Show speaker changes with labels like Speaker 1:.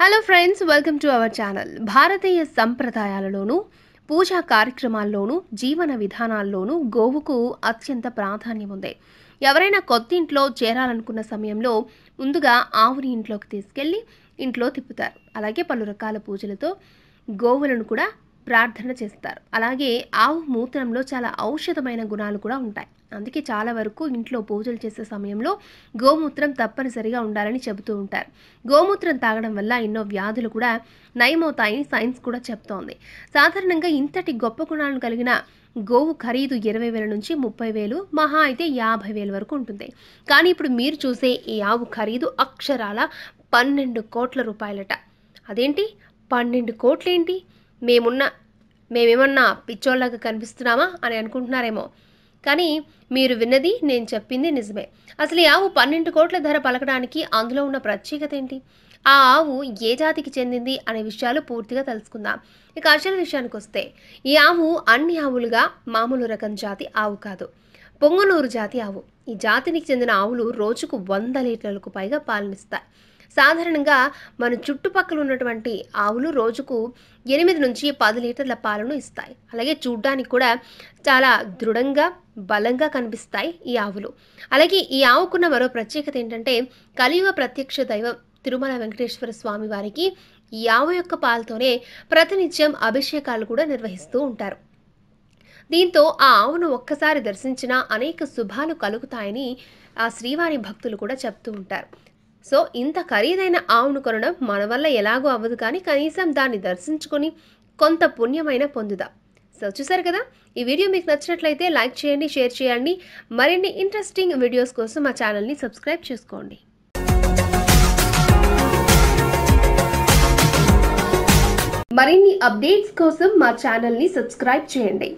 Speaker 1: hello friends welcome to our channel భారతీయ సంప్రదాయాలలోనూ పూజా కార్యక్రమాల్లోనూ జీవన విధానాల్లోనూ గోవుకు అత్యంత ప్రాధాన్యం ఉంది ఎవరైనా కొత్త ఇంట్లో చేరాలనుకున్న సమయంలో ముందుగా ఆవుని ఇంట్లోకి తీసుకెళ్ళి ఇంట్లో తిప్పుతారు అలాగే పలు రకాల పూజలతో గోవులను కూడా ప్రార్థన చేస్తారు అలాగే ఆవు మూత్రంలో చాలా ఔషధమైన గుణాలు కూడా ఉంటాయి అందుకే చాలా వరకు ఇంట్లో పూజలు చేసే సమయంలో గోమూత్రం తప్పనిసరిగా ఉండాలని చెబుతూ ఉంటారు గోమూత్రం తాగడం వల్ల ఎన్నో వ్యాధులు కూడా నయమవుతాయని సైన్స్ కూడా చెప్తోంది సాధారణంగా ఇంతటి గొప్ప గుణాలను కలిగిన గోవు ఖరీదు ఇరవై వేల నుంచి ముప్పై వేలు మహా అయితే యాభై వేల వరకు ఉంటుంది కానీ ఇప్పుడు మీరు చూసే ఈ ఆవు ఖరీదు అక్షరాల పన్నెండు కోట్ల రూపాయలట అదేంటి పన్నెండు కోట్లేంటి మేమున్న మేమేమన్నా పిచ్చోళ్ళగా కనిపిస్తున్నామా అని అనుకుంటున్నారేమో కానీ మీరు విన్నది నేను చెప్పింది నిజమే అసలు ఈ ఆవు పన్నెండు కోట్ల ధర పలకడానికి అందులో ఉన్న ప్రత్యేకత ఏంటి ఆ ఆవు ఏ జాతికి చెందింది అనే విషయాలు పూర్తిగా తెలుసుకుందాం ఇక అసల విషయానికి వస్తే ఈ ఆవు అన్ని ఆవులుగా మామూలు రకం జాతి ఆవు కాదు పొంగనూరు జాతి ఆవు ఈ జాతికి చెందిన ఆవులు రోజుకు వంద లీటర్లకు పైగా పాలనిస్తాయి సాధారణంగా మన చుట్టుపక్కల ఉన్నటువంటి ఆవులు రోజుకు ఎనిమిది నుంచి పది లీటర్ల పాలను ఇస్తాయి అలాగే చూడ్డానికి కూడా చాలా దృఢంగా బలంగా కనిపిస్తాయి ఈ ఆవులు అలాగే ఈ ఆవుకున్న మరో ప్రత్యేకత ఏంటంటే కలియుగ ప్రత్యక్ష దైవం తిరుమల వెంకటేశ్వర స్వామి వారికి ఈ ఆవు యొక్క పాలతోనే ప్రతినిత్యం అభిషేకాలు కూడా నిర్వహిస్తూ ఉంటారు దీంతో ఆ ఆవును ఒక్కసారి దర్శించిన అనేక శుభాలు కలుగుతాయని ఆ శ్రీవారి భక్తులు కూడా చెప్తూ ఉంటారు సో ఇంత ఖరీదైన ఆవును కొనడం మన వల్ల ఎలాగో అవ్వదు కానీ కనీసం దాన్ని దర్శించుకొని కొంత పుణ్యమైన పొందుదా సో చూసారు కదా ఈ వీడియో మీకు నచ్చినట్లయితే లైక్ చేయండి షేర్ చేయండి మరిన్ని ఇంట్రెస్టింగ్ వీడియోస్ కోసం మా ఛానల్ని సబ్స్క్రైబ్ చేసుకోండి మరిన్ని అప్డేట్స్ కోసం మా ఛానల్ని సబ్స్క్రైబ్ చేయండి